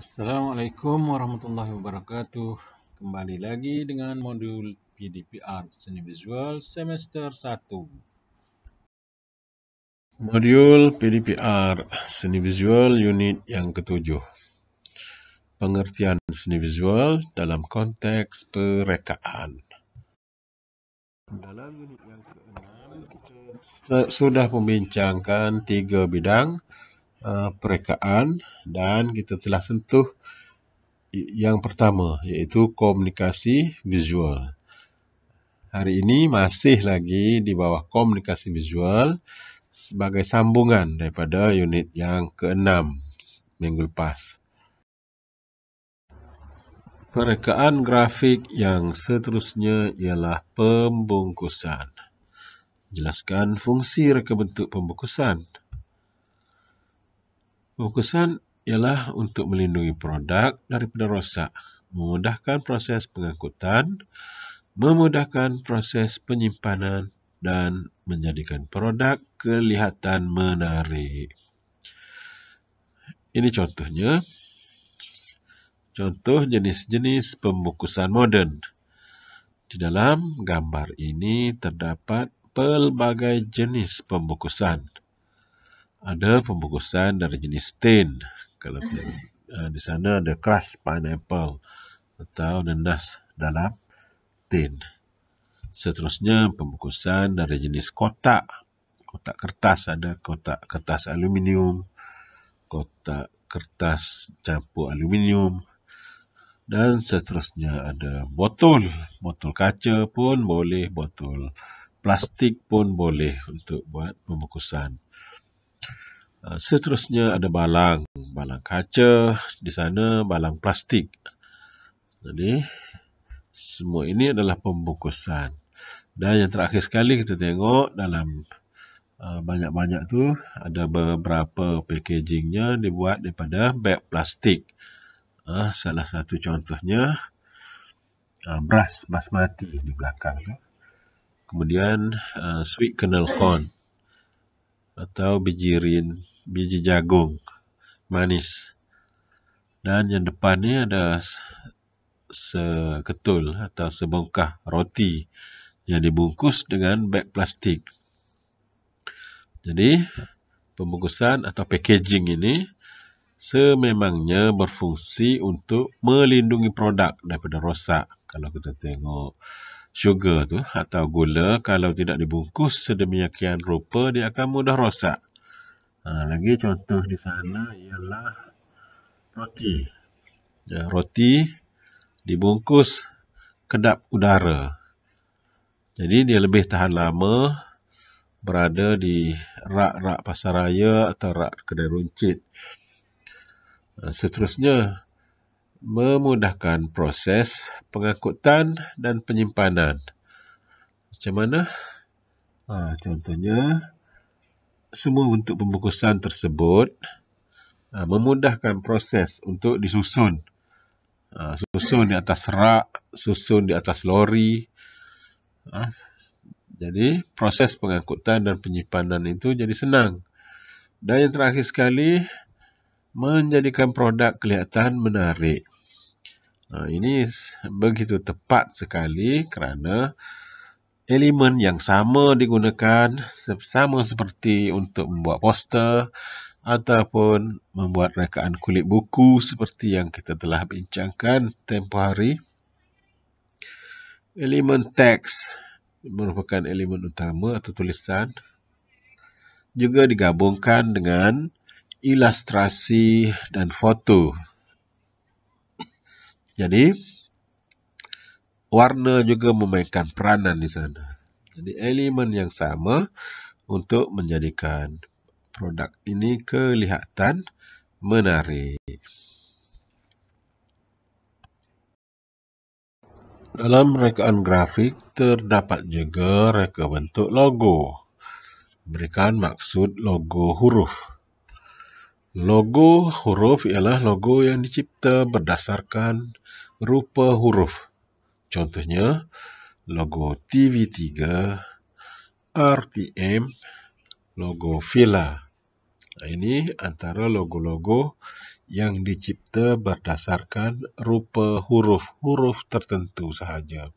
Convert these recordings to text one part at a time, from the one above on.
Assalamualaikum warahmatullahi wabarakatuh. Kembali lagi dengan modul PDPR Seni Visual semester 1. Modul PDPR Seni Visual unit yang ketujuh. Pengertian seni visual dalam konteks perekaan. Dalam unit yang keenam sudah membincangkan tiga bidang Uh, perekaan dan kita telah sentuh yang pertama iaitu komunikasi visual. Hari ini masih lagi di bawah komunikasi visual sebagai sambungan daripada unit yang keenam minggu lepas. Perekaan grafik yang seterusnya ialah pembungkusan. Jelaskan fungsi reka bentuk pembungkusan. Fokusan ialah untuk melindungi produk daripada rosak, memudahkan proses pengangkutan, memudahkan proses penyimpanan dan menjadikan produk kelihatan menarik. Ini contohnya. Contoh jenis-jenis pembungkusan moden. Di dalam gambar ini terdapat pelbagai jenis pembungkusan ada pembungkusan dari jenis tin. Kalau uh-huh. di sana ada crushed pineapple atau nanas dalam tin. Seterusnya pembungkusan dari jenis kotak. Kotak kertas ada kotak kertas aluminium, kotak kertas campur aluminium dan seterusnya ada botol. Botol kaca pun boleh, botol plastik pun boleh untuk buat pembungkusan. Uh, seterusnya ada balang, balang kaca, di sana balang plastik. Jadi semua ini adalah pembungkusan. Dan yang terakhir sekali kita tengok dalam uh, banyak-banyak tu ada beberapa packagingnya dibuat daripada beg plastik. Uh, salah satu contohnya beras basmati di belakang tu. Kemudian sweet kernel corn atau biji rin, biji jagung manis. Dan yang depan ni ada seketul atau sebongkah roti yang dibungkus dengan beg plastik. Jadi, pembungkusan atau packaging ini sememangnya berfungsi untuk melindungi produk daripada rosak. Kalau kita tengok sugar tu atau gula kalau tidak dibungkus sedemikian rupa dia akan mudah rosak. Ha, lagi contoh di sana ialah roti. Ya, roti dibungkus kedap udara. Jadi dia lebih tahan lama berada di rak-rak pasaraya atau rak kedai runcit. Ha, seterusnya, memudahkan proses pengangkutan dan penyimpanan. Macam mana? Ha, contohnya, semua bentuk pembungkusan tersebut ha, memudahkan proses untuk disusun. Ha, susun di atas rak, susun di atas lori. Ha, jadi, proses pengangkutan dan penyimpanan itu jadi senang. Dan yang terakhir sekali, menjadikan produk kelihatan menarik. Ha, ini begitu tepat sekali kerana elemen yang sama digunakan sama seperti untuk membuat poster ataupun membuat rekaan kulit buku seperti yang kita telah bincangkan tempoh hari. Elemen teks merupakan elemen utama atau tulisan juga digabungkan dengan ilustrasi dan foto. Jadi warna juga memainkan peranan di sana. Jadi elemen yang sama untuk menjadikan produk ini kelihatan menarik. Dalam rekaan grafik terdapat juga reka bentuk logo. Berikan maksud logo huruf. Logo huruf ialah logo yang dicipta berdasarkan rupa huruf. Contohnya, logo TV3, RTM, logo Villa. Ini antara logo-logo yang dicipta berdasarkan rupa huruf-huruf tertentu sahaja.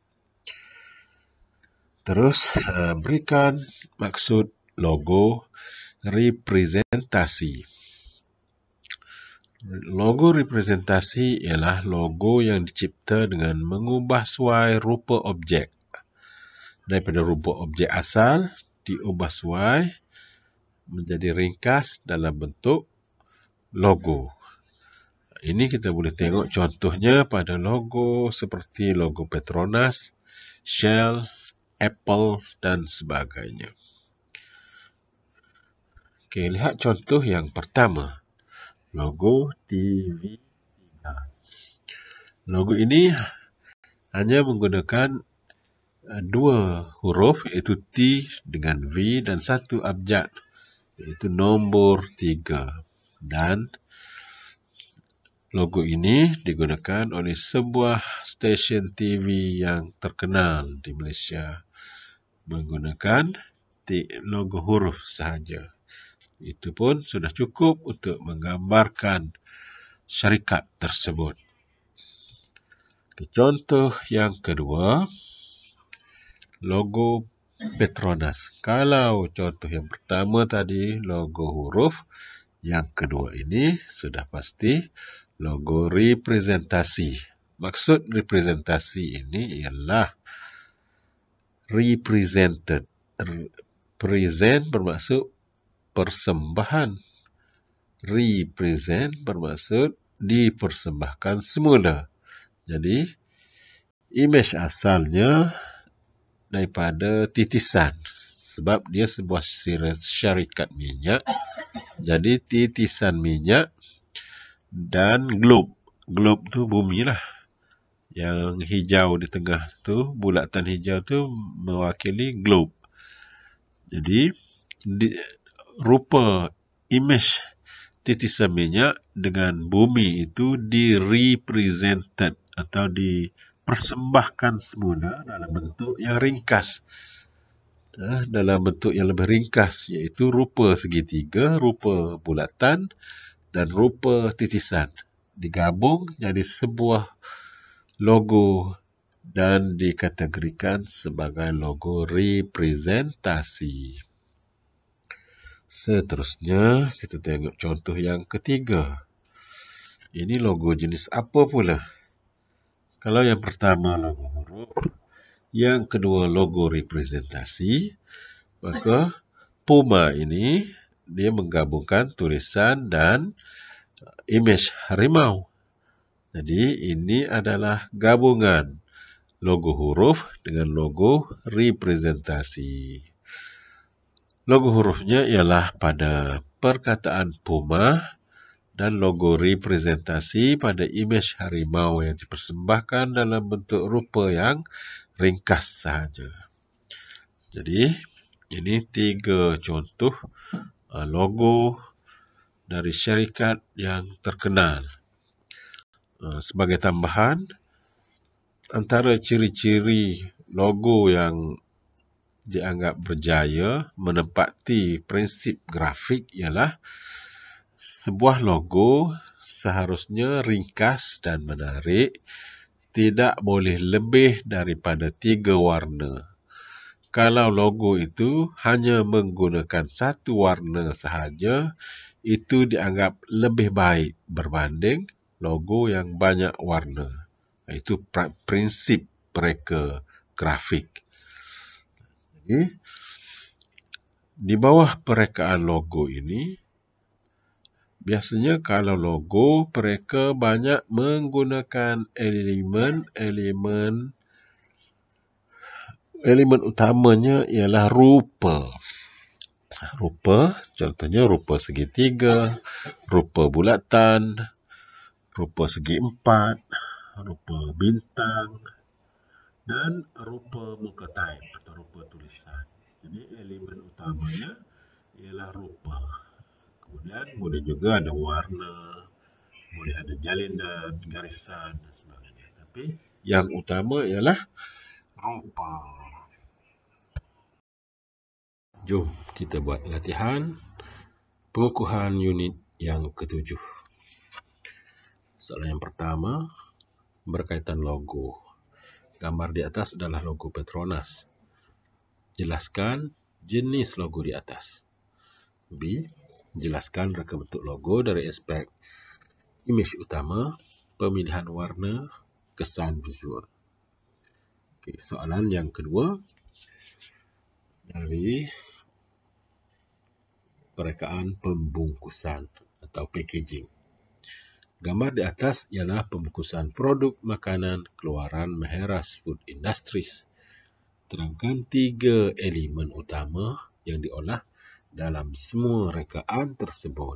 Terus, eh, berikan maksud logo representasi. Logo representasi ialah logo yang dicipta dengan mengubah suai rupa objek. Daripada rupa objek asal, diubah suai menjadi ringkas dalam bentuk logo. Ini kita boleh tengok contohnya pada logo seperti logo Petronas, Shell, Apple dan sebagainya. Okay, lihat contoh yang pertama logo TV3. Logo ini hanya menggunakan eh, dua huruf iaitu T dengan V dan satu abjad iaitu nombor tiga. Dan logo ini digunakan oleh sebuah stesen TV yang terkenal di Malaysia menggunakan logo huruf sahaja. Itu pun sudah cukup untuk menggambarkan syarikat tersebut. Contoh yang kedua, logo Petronas. Kalau contoh yang pertama tadi logo huruf, yang kedua ini sudah pasti logo representasi. Maksud representasi ini ialah represented. Present bermaksud persembahan represent bermaksud dipersembahkan semula. Jadi imej asalnya daripada titisan sebab dia sebuah syarikat minyak. Jadi titisan minyak dan globe. Globe tu bumi lah. Yang hijau di tengah tu, bulatan hijau tu mewakili globe. Jadi di, rupa imej titisan minyak dengan bumi itu direpresented atau dipersembahkan semula dalam bentuk yang ringkas eh, dalam bentuk yang lebih ringkas iaitu rupa segitiga, rupa bulatan dan rupa titisan digabung jadi sebuah logo dan dikategorikan sebagai logo representasi. Seterusnya, kita tengok contoh yang ketiga. Ini logo jenis apa pula? Kalau yang pertama logo huruf, yang kedua logo representasi, maka Puma ini dia menggabungkan tulisan dan image harimau. Jadi ini adalah gabungan logo huruf dengan logo representasi. Logo hurufnya ialah pada perkataan Puma dan logo representasi pada imej harimau yang dipersembahkan dalam bentuk rupa yang ringkas sahaja. Jadi, ini tiga contoh uh, logo dari syarikat yang terkenal. Uh, sebagai tambahan, antara ciri-ciri logo yang dianggap berjaya menepati prinsip grafik ialah sebuah logo seharusnya ringkas dan menarik tidak boleh lebih daripada tiga warna. Kalau logo itu hanya menggunakan satu warna sahaja, itu dianggap lebih baik berbanding logo yang banyak warna. Itu prinsip mereka grafik di bawah perekaan logo ini biasanya kalau logo mereka banyak menggunakan elemen elemen elemen utamanya ialah rupa rupa contohnya rupa segitiga rupa bulatan rupa segi empat rupa bintang dan rupa muka type atau rupa tulisan. Jadi elemen utamanya ialah rupa. Kemudian boleh juga ada warna, boleh ada jalin dan garisan dan sebagainya. Tapi yang utama ialah rupa. Jom kita buat latihan pengukuhan unit yang ketujuh. Soalan yang pertama berkaitan logo gambar di atas adalah logo Petronas. Jelaskan jenis logo di atas. B. Jelaskan reka bentuk logo dari aspek image utama, pemilihan warna, kesan visual. Okay, soalan yang kedua dari perekaan pembungkusan atau packaging. Gambar di atas ialah pembukusan produk makanan keluaran Meheras Food Industries. Terangkan tiga elemen utama yang diolah dalam semua rekaan tersebut.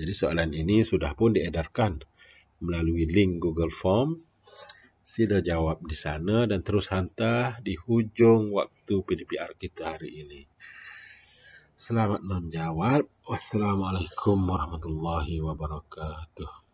Jadi soalan ini sudah pun diedarkan melalui link Google Form. Sila jawab di sana dan terus hantar di hujung waktu PDPR kita hari ini. Selamat menjawab. Wassalamualaikum warahmatullahi wabarakatuh.